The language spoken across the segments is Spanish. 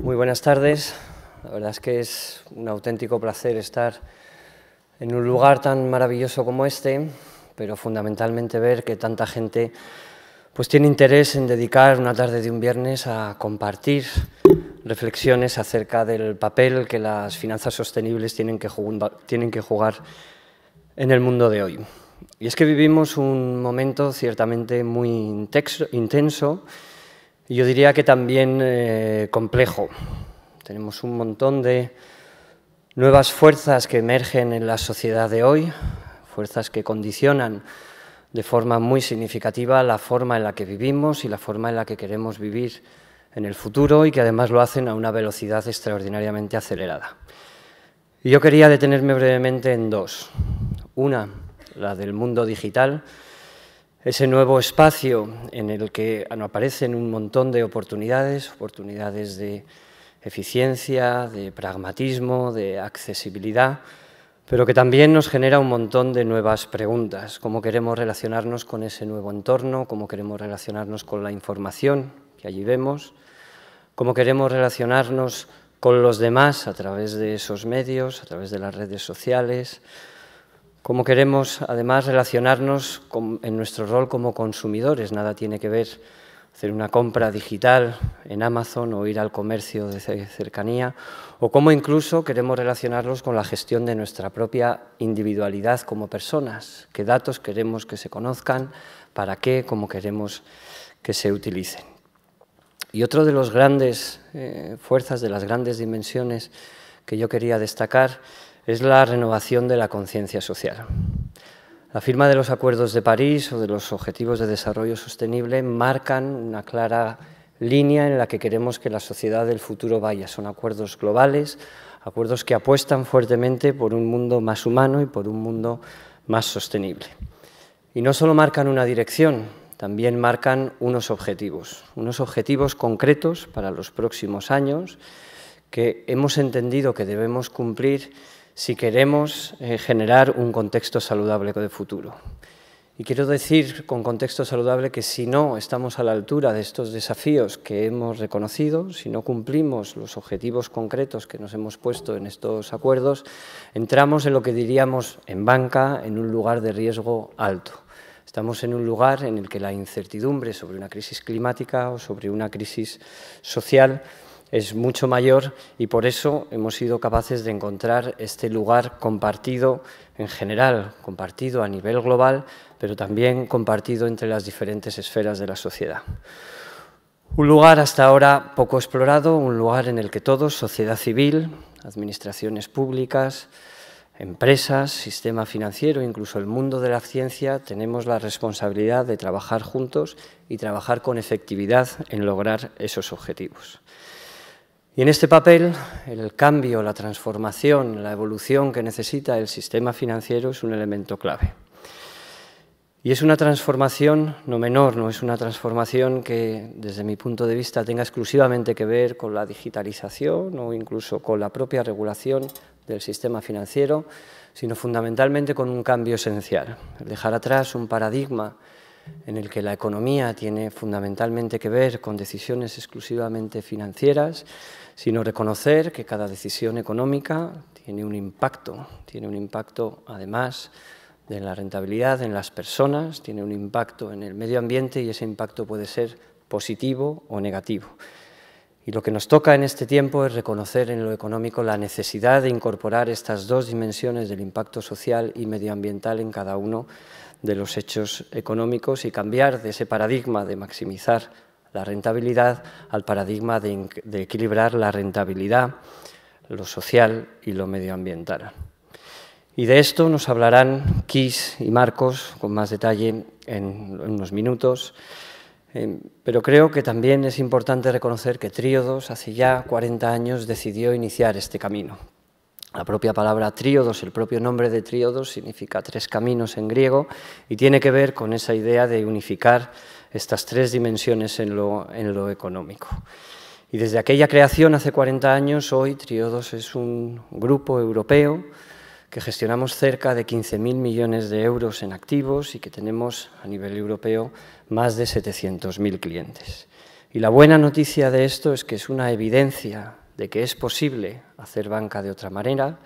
Muy buenas tardes. La verdad es que es un auténtico placer estar en un lugar tan maravilloso como este, pero fundamentalmente ver que tanta gente pues tiene interés en dedicar una tarde de un viernes a compartir reflexiones acerca del papel que las finanzas sostenibles tienen que, jugar en el mundo de hoy. Y es que vivimos un momento ciertamente muy intenso yo diría que también eh, complejo. Tenemos un montón de nuevas fuerzas que emergen en la sociedad de hoy, fuerzas que condicionan de forma muy significativa la forma en la que vivimos y la forma en la que queremos vivir en el futuro y que además lo hacen a una velocidad extraordinariamente acelerada. yo quería detenerme brevemente en dos. Una, la del mundo digital, ese nuevo espacio en el que aparecen un montón de oportunidades, oportunidades de eficiencia, de pragmatismo, de accesibilidad, pero que también nos genera un montón de nuevas preguntas. ¿Cómo queremos relacionarnos con ese nuevo entorno? ¿Cómo queremos relacionarnos con la información que allí vemos? ¿Cómo queremos relacionarnos con los demás a través de esos medios, a través de las redes sociales? cómo queremos además relacionarnos en nuestro rol como consumidores. Nada tiene que ver hacer una compra digital en Amazon o ir al comercio de cercanía, o cómo incluso queremos relacionarnos con la gestión de nuestra propia individualidad como personas, qué datos queremos que se conozcan, para qué, cómo queremos que se utilicen. Y otro de los grandes eh, fuerzas, de las grandes dimensiones que yo quería destacar es la renovación de la conciencia social. La firma de los Acuerdos de París o de los Objetivos de Desarrollo Sostenible marcan una clara línea en la que queremos que la sociedad del futuro vaya. Son acuerdos globales, acuerdos que apuestan fuertemente por un mundo más humano y por un mundo más sostenible. Y no solo marcan una dirección, también marcan unos objetivos, unos objetivos concretos para los próximos años que hemos entendido que debemos cumplir si queremos eh, generar un contexto saludable de futuro. Y quiero decir con contexto saludable que si no estamos a la altura de estos desafíos que hemos reconocido, si no cumplimos los objetivos concretos que nos hemos puesto en estos acuerdos, entramos en lo que diríamos en banca, en un lugar de riesgo alto. Estamos en un lugar en el que la incertidumbre sobre una crisis climática o sobre una crisis social es mucho mayor y por eso hemos sido capaces de encontrar este lugar compartido en general, compartido a nivel global, pero también compartido entre las diferentes esferas de la sociedad. Un lugar hasta ahora poco explorado, un lugar en el que todos, sociedad civil, administraciones públicas, empresas, sistema financiero, incluso el mundo de la ciencia, tenemos la responsabilidad de trabajar juntos y trabajar con efectividad en lograr esos objetivos. Y en este papel, el cambio, la transformación, la evolución que necesita el sistema financiero es un elemento clave. Y es una transformación no menor, no es una transformación que desde mi punto de vista tenga exclusivamente que ver con la digitalización o incluso con la propia regulación del sistema financiero, sino fundamentalmente con un cambio esencial, dejar atrás un paradigma en el que la economía tiene fundamentalmente que ver con decisiones exclusivamente financieras, sino reconocer que cada decisión económica tiene un impacto, tiene un impacto además de la rentabilidad en las personas, tiene un impacto en el medio ambiente y ese impacto puede ser positivo o negativo. Y lo que nos toca en este tiempo es reconocer en lo económico la necesidad de incorporar estas dos dimensiones del impacto social y medioambiental en cada uno de los hechos económicos y cambiar de ese paradigma de maximizar la rentabilidad al paradigma de, equilibrar la rentabilidad, lo social y lo medioambiental. Y de esto nos hablarán Kiss y Marcos con más detalle en unos minutos. Em, pero creo que también es importante reconocer que Tríodos hace ya 40 años decidió iniciar este camino. La propia palabra tríodos, el propio nombre de tríodos significa tres caminos en griego y tiene que ver con esa idea de unificar estas tres dimensiones en lo, en lo económico. Y desde aquella creación hace 40 años, hoy Tríodos es un grupo europeo que gestionamos cerca de 15.000 millones de euros en activos y que tenemos a nivel europeo más de 700.000 clientes. Y la buena noticia de esto es que es una evidencia de que es posible hacer banca de otra manera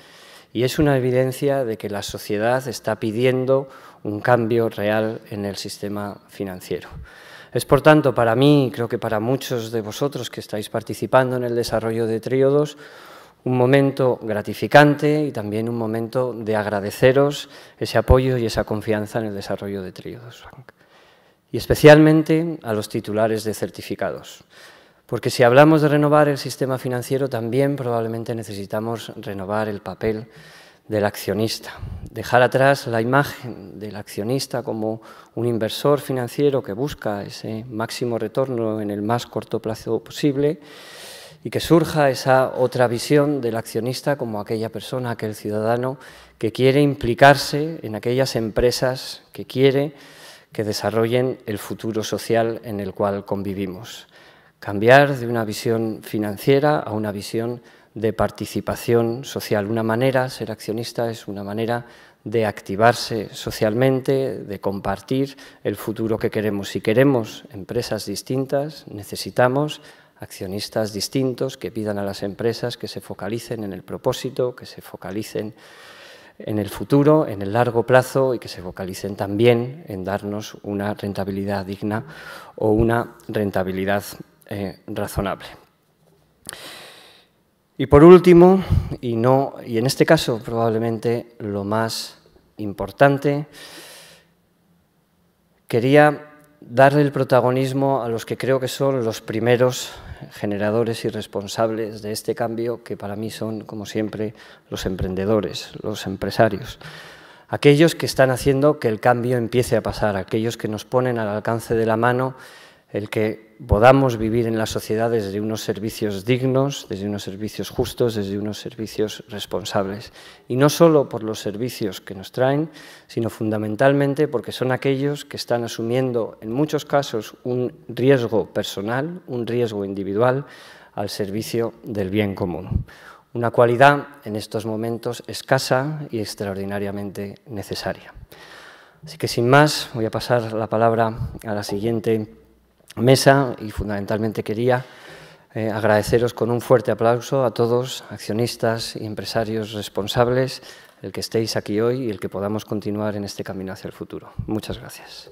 y es una evidencia de que la sociedad está pidiendo un cambio real en el sistema financiero. Es por tanto para mí, y creo que para muchos de vosotros que estáis participando en el desarrollo de Tríodos, un momento gratificante y también un momento de agradeceros ese apoyo y esa confianza en el desarrollo de Tríodos Bank. Y especialmente a los titulares de certificados. Porque si hablamos de renovar el sistema financiero, también probablemente necesitamos renovar el papel del accionista. Dejar atrás la imagen del accionista como un inversor financiero que busca ese máximo retorno en el más corto plazo posible y que surja esa otra visión del accionista como aquella persona, aquel ciudadano que quiere implicarse en aquellas empresas que quiere que desarrollen el futuro social en el cual convivimos. Cambiar de una visión financiera a una visión de participación social. Una manera, ser accionista, es una manera de activarse socialmente, de compartir el futuro que queremos. Si queremos empresas distintas, necesitamos accionistas distintos que pidan a las empresas que se focalicen en el propósito, que se focalicen en el futuro, en el largo plazo y que se focalicen también en darnos una rentabilidad digna o una rentabilidad eh, razonable. Y por último, y, no, y en este caso probablemente lo más importante, quería darle el protagonismo a los que creo que son los primeros generadores y responsables de este cambio que para mí son, como siempre, los emprendedores, los empresarios. Aquellos que están haciendo que el cambio empiece a pasar, aquellos que nos ponen al alcance de la mano el que podamos vivir en la sociedad desde unos servicios dignos, desde unos servicios justos, desde unos servicios responsables. Y no solo por los servicios que nos traen, sino fundamentalmente porque son aquellos que están asumiendo en muchos casos un riesgo personal, un riesgo individual al servicio del bien común. Una cualidad en estos momentos escasa y extraordinariamente necesaria. Así que sin más, voy a pasar la palabra a la siguiente mesa y fundamentalmente quería eh, agradeceros con un fuerte aplauso a todos, accionistas y empresarios responsables, el que estéis aquí hoy y el que podamos continuar en este camino hacia el futuro. Muchas gracias.